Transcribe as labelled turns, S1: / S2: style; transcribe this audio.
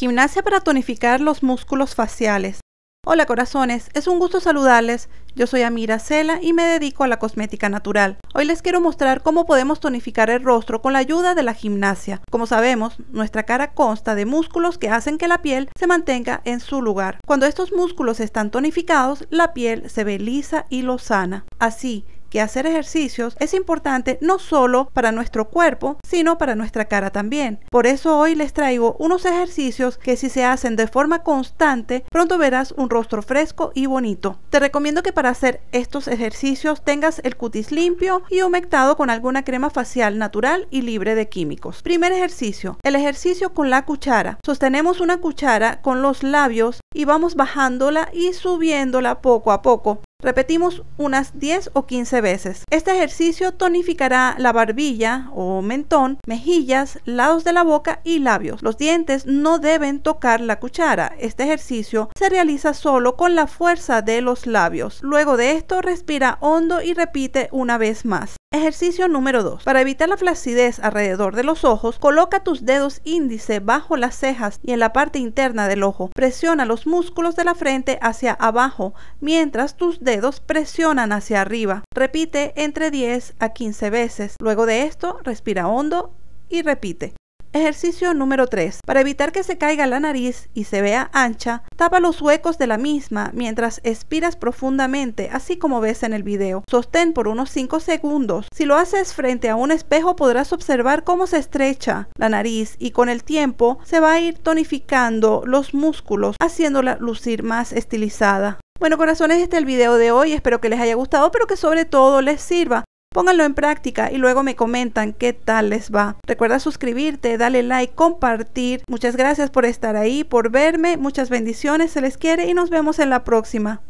S1: Gimnasia para tonificar los músculos faciales. Hola corazones, es un gusto saludarles. Yo soy Amira Cela y me dedico a la cosmética natural. Hoy les quiero mostrar cómo podemos tonificar el rostro con la ayuda de la gimnasia. Como sabemos, nuestra cara consta de músculos que hacen que la piel se mantenga en su lugar. Cuando estos músculos están tonificados, la piel se ve lisa y sana. Así, que hacer ejercicios es importante no solo para nuestro cuerpo, sino para nuestra cara también. Por eso hoy les traigo unos ejercicios que si se hacen de forma constante, pronto verás un rostro fresco y bonito. Te recomiendo que para hacer estos ejercicios tengas el cutis limpio y humectado con alguna crema facial natural y libre de químicos. Primer ejercicio, el ejercicio con la cuchara. Sostenemos una cuchara con los labios y vamos bajándola y subiéndola poco a poco. Repetimos unas 10 o 15 veces. Este ejercicio tonificará la barbilla o mentón, mejillas, lados de la boca y labios. Los dientes no deben tocar la cuchara. Este ejercicio se realiza solo con la fuerza de los labios. Luego de esto respira hondo y repite una vez más. Ejercicio número 2. Para evitar la flacidez alrededor de los ojos, coloca tus dedos índice bajo las cejas y en la parte interna del ojo. Presiona los músculos de la frente hacia abajo, mientras tus dedos presionan hacia arriba. Repite entre 10 a 15 veces. Luego de esto, respira hondo y repite. Ejercicio número 3. Para evitar que se caiga la nariz y se vea ancha, tapa los huecos de la misma mientras expiras profundamente, así como ves en el video. Sostén por unos 5 segundos. Si lo haces frente a un espejo podrás observar cómo se estrecha la nariz y con el tiempo se va a ir tonificando los músculos, haciéndola lucir más estilizada. Bueno corazones, este es el video de hoy, espero que les haya gustado, pero que sobre todo les sirva Pónganlo en práctica y luego me comentan qué tal les va. Recuerda suscribirte, darle like, compartir. Muchas gracias por estar ahí, por verme. Muchas bendiciones, se les quiere y nos vemos en la próxima.